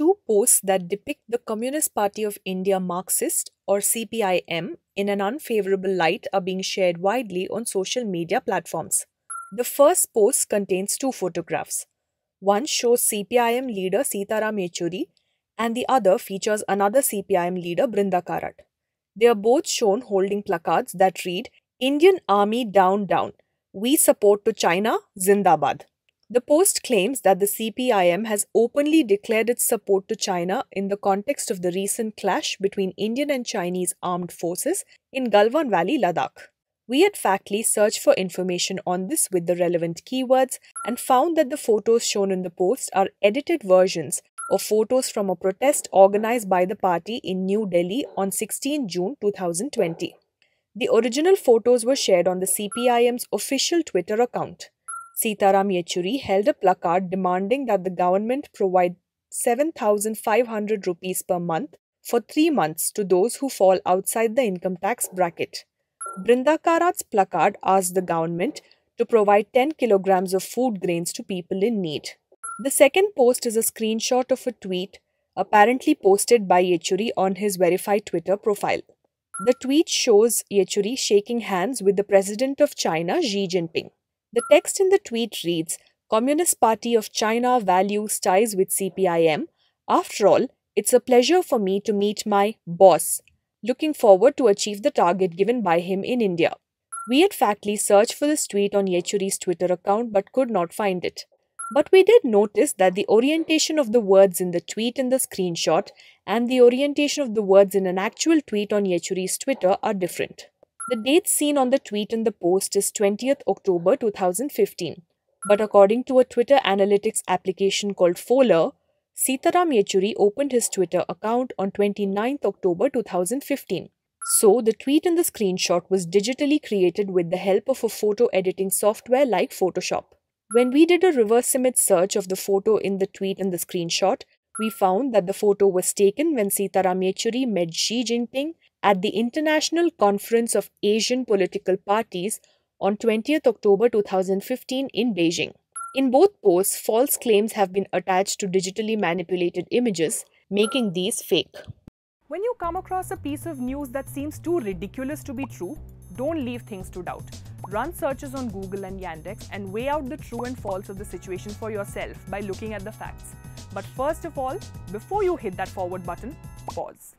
two posts that depict the Communist Party of India Marxist or CPIM in an unfavorable light are being shared widely on social media platforms. The first post contains two photographs. One shows CPIM leader Sitaram Yechuri and the other features another CPIM leader Brinda Karat. They are both shown holding placards that read Indian Army Down Down. We support to China, Zindabad. The Post claims that the CPIM has openly declared its support to China in the context of the recent clash between Indian and Chinese armed forces in Galwan Valley, Ladakh. We at Factly searched for information on this with the relevant keywords and found that the photos shown in the post are edited versions of photos from a protest organized by the party in New Delhi on 16 June 2020. The original photos were shared on the CPIM's official Twitter account. Sitaram Yechuri held a placard demanding that the government provide 7,500 rupees per month for three months to those who fall outside the income tax bracket. Brindakarat's placard asked the government to provide 10 kilograms of food grains to people in need. The second post is a screenshot of a tweet apparently posted by Yechuri on his verified Twitter profile. The tweet shows Yechuri shaking hands with the President of China, Xi Jinping. The text in the tweet reads Communist Party of China values ties with CPIM. After all, it's a pleasure for me to meet my boss. Looking forward to achieve the target given by him in India. We at Factly searched for this tweet on Yechuri's Twitter account but could not find it. But we did notice that the orientation of the words in the tweet in the screenshot and the orientation of the words in an actual tweet on Yechuri's Twitter are different. The date seen on the tweet and the post is 20th October 2015. But according to a Twitter analytics application called Foler, Sitaram Yechuri opened his Twitter account on 29th October 2015. So, the tweet in the screenshot was digitally created with the help of a photo editing software like Photoshop. When we did a reverse image search of the photo in the tweet and the screenshot, we found that the photo was taken when Sitaram Yechuri met Xi Jinping at the International Conference of Asian Political Parties on 20th October 2015 in Beijing. In both posts, false claims have been attached to digitally manipulated images, making these fake. When you come across a piece of news that seems too ridiculous to be true, don't leave things to doubt. Run searches on Google and Yandex and weigh out the true and false of the situation for yourself by looking at the facts. But first of all, before you hit that forward button, pause.